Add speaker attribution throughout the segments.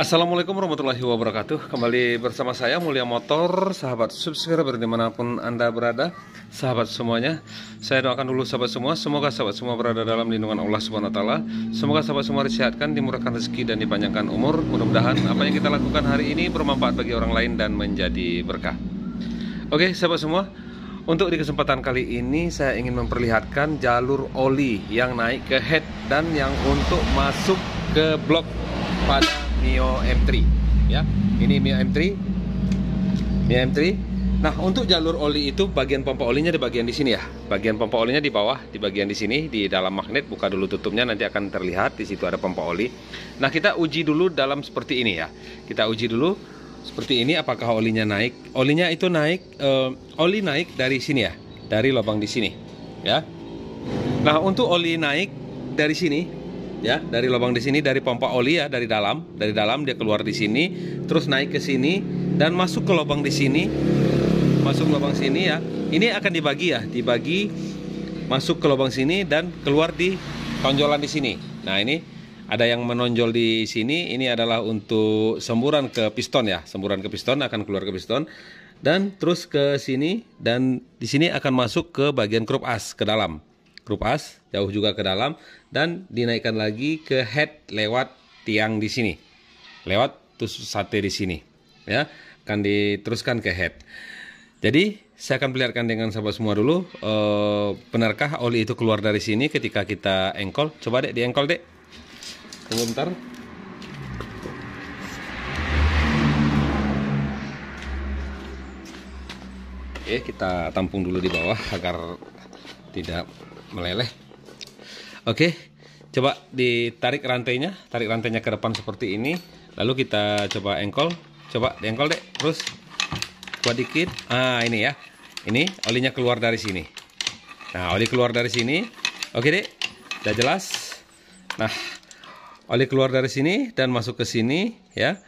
Speaker 1: Assalamualaikum warahmatullahi wabarakatuh Kembali bersama saya Mulia Motor Sahabat subscriber dimanapun anda berada Sahabat semuanya Saya doakan dulu sahabat semua Semoga sahabat semua berada dalam lindungan Allah Subhanahu Taala. Semoga sahabat semua disehatkan, dimurahkan rezeki dan dipanjangkan umur Mudah-mudahan apa yang kita lakukan hari ini Bermanfaat bagi orang lain dan menjadi berkah Oke sahabat semua untuk di kesempatan kali ini saya ingin memperlihatkan jalur oli yang naik ke head dan yang untuk masuk ke blok pada Mio M3 ya. Ini Mio M3. Mio M3. Nah, untuk jalur oli itu bagian pompa olinya di bagian di sini ya. Bagian pompa olinya di bawah, di bagian di sini di dalam magnet buka dulu tutupnya nanti akan terlihat di situ ada pompa oli. Nah, kita uji dulu dalam seperti ini ya. Kita uji dulu seperti ini apakah olinya naik. Olinya itu naik eh, oli naik dari sini ya, dari lubang di sini ya. Nah, untuk oli naik dari sini ya dari lubang di sini dari pompa oli ya dari dalam dari dalam dia keluar di sini terus naik ke sini dan masuk ke lubang di sini masuk ke lubang sini ya ini akan dibagi ya dibagi masuk ke lubang sini dan keluar di tonjolan di sini nah ini ada yang menonjol di sini ini adalah untuk semburan ke piston ya semburan ke piston akan keluar ke piston dan terus ke sini dan di sini akan masuk ke bagian krup as ke dalam rupas jauh juga ke dalam dan dinaikkan lagi ke head lewat tiang di sini lewat tusuk sate di sini ya akan diteruskan ke head jadi saya akan perlihatkan dengan sahabat semua dulu e, benarkah oli itu keluar dari sini ketika kita engkol coba dek di engkol dek tunggu bentar oke kita tampung dulu di bawah agar tidak meleleh oke coba ditarik rantainya tarik rantainya ke depan seperti ini lalu kita coba engkol coba engkol deh terus kuat dikit ah ini ya ini olinya keluar dari sini nah oli keluar dari sini oke deh udah jelas nah oli keluar dari sini dan masuk ke sini ya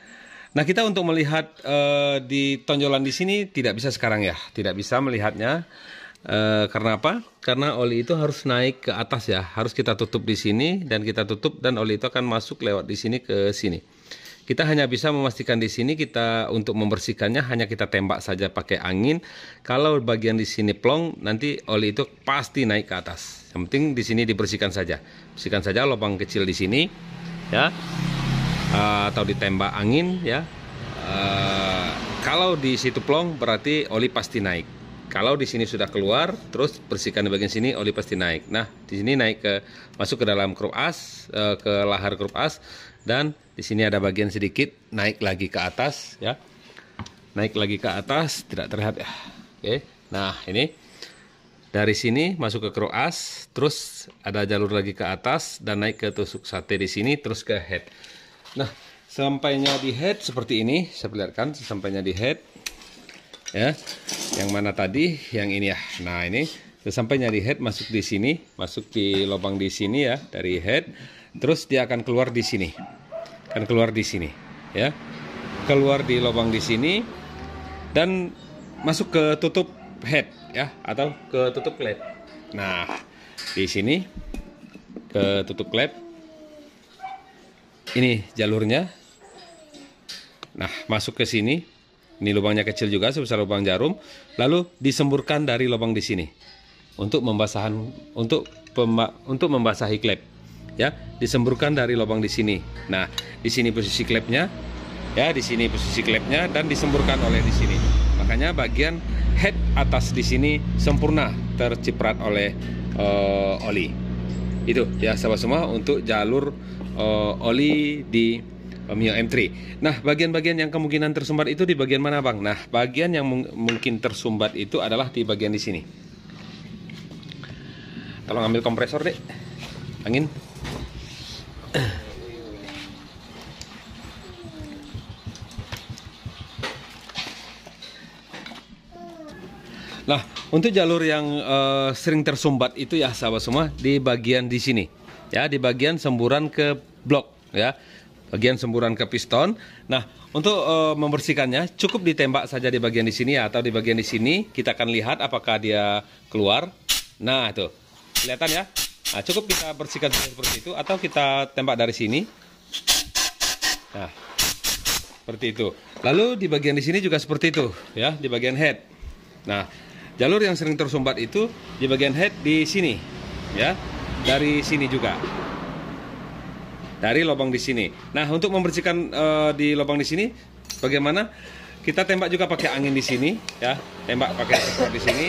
Speaker 1: Nah kita untuk melihat uh, di tonjolan di sini tidak bisa sekarang ya, tidak bisa melihatnya. Eh, karena apa? Karena oli itu harus naik ke atas ya, harus kita tutup di sini dan kita tutup dan oli itu akan masuk lewat di sini ke sini. Kita hanya bisa memastikan di sini kita untuk membersihkannya hanya kita tembak saja pakai angin. Kalau bagian di sini plong, nanti oli itu pasti naik ke atas. Yang penting di sini dibersihkan saja. Bersihkan saja lubang kecil di sini ya. Eh, atau ditembak angin ya. Eh, kalau di situ plong berarti oli pasti naik kalau di sini sudah keluar terus bersihkan di bagian sini oli pasti naik nah di sini naik ke masuk ke dalam krup as eh, ke lahar krup as dan di sini ada bagian sedikit naik lagi ke atas ya naik lagi ke atas tidak terlihat ya oke nah ini dari sini masuk ke kru as terus ada jalur lagi ke atas dan naik ke tusuk sate di sini terus ke head nah sampainya di head seperti ini saya perlihatkan sampainya di head ya yang mana tadi yang ini ya nah ini sesampainya di head masuk di sini masuk di lubang di sini ya dari head terus dia akan keluar di sini akan keluar di sini ya keluar di lubang di sini dan masuk ke tutup head ya atau ke tutup klep nah di sini ke tutup klep ini jalurnya nah masuk ke sini ini lubangnya kecil juga sebesar lubang jarum. Lalu disemburkan dari lubang di sini untuk membasahan untuk pemba, untuk membasahi klep. Ya, disemburkan dari lubang di sini. Nah, di sini posisi klepnya. Ya, di sini posisi klepnya dan disemburkan oleh di sini. Makanya bagian head atas di sini sempurna terciprat oleh uh, oli. Itu ya sahabat semua untuk jalur uh, oli di Eh, Mio M3. Nah, bagian-bagian yang kemungkinan tersumbat itu di bagian mana, Bang? Nah, bagian yang mungkin tersumbat itu adalah di bagian di sini. Tolong ambil kompresor, Dek. Angin. Nah, untuk jalur yang uh, sering tersumbat itu ya sahabat semua di bagian di sini. Ya, di bagian semburan ke blok ya bagian semburan ke piston. Nah, untuk uh, membersihkannya cukup ditembak saja di bagian di sini ya, atau di bagian di sini kita akan lihat apakah dia keluar. Nah, itu. Kelihatan ya? Nah, cukup kita bersihkan seperti itu atau kita tembak dari sini. Nah, seperti itu. Lalu di bagian di sini juga seperti itu ya, di bagian head. Nah, jalur yang sering tersumbat itu di bagian head di sini ya. Dari sini juga dari lubang di sini. Nah, untuk membersihkan uh, di lubang di sini bagaimana? Kita tembak juga pakai angin di sini ya. Tembak pakai spot di sini.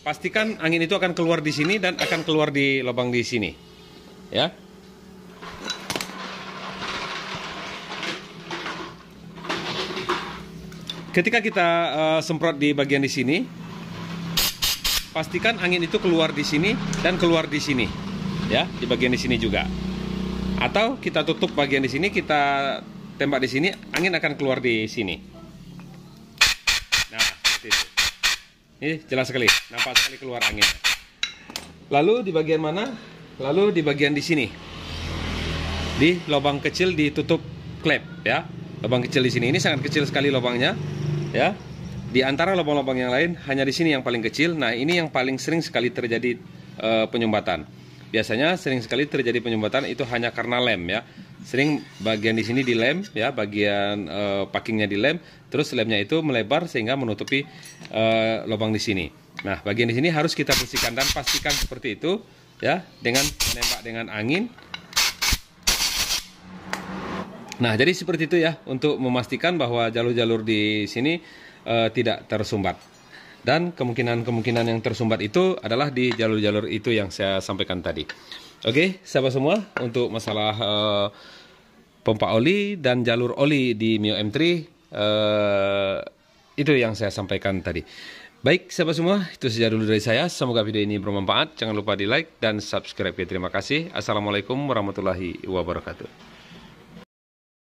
Speaker 1: Pastikan angin itu akan keluar di sini dan akan keluar di lubang di sini. Ya. Ketika kita uh, semprot di bagian di sini, pastikan angin itu keluar di sini dan keluar di sini ya di bagian di sini juga atau kita tutup bagian di sini, kita tembak di sini, angin akan keluar di sini. Nah, seperti itu. Ini jelas sekali, nampak sekali keluar angin. Lalu di bagian mana? Lalu di bagian di sini. Di lubang kecil ditutup klep ya. Lubang kecil di sini ini sangat kecil sekali lubangnya ya. Di antara lubang-lubang yang lain hanya di sini yang paling kecil. Nah, ini yang paling sering sekali terjadi e, penyumbatan. Biasanya sering sekali terjadi penyumbatan itu hanya karena lem ya. Sering bagian di sini dilem ya, bagian e, eh, packingnya dilem, terus lemnya itu melebar sehingga menutupi e, lubang di sini. Nah, bagian di sini harus kita bersihkan dan pastikan seperti itu ya dengan menembak dengan angin. Nah, jadi seperti itu ya untuk memastikan bahwa jalur-jalur di sini e, tidak tersumbat. Dan kemungkinan-kemungkinan yang tersumbat itu adalah di jalur-jalur itu yang saya sampaikan tadi. Oke, okay, sahabat semua, untuk masalah uh, pompa oli dan jalur oli di Mio M3 uh, eh, itu yang saya sampaikan tadi. Baik, sahabat semua, itu saja dulu dari saya. Semoga video ini bermanfaat. Jangan lupa di like dan subscribe ya. Terima kasih. Assalamualaikum warahmatullahi wabarakatuh.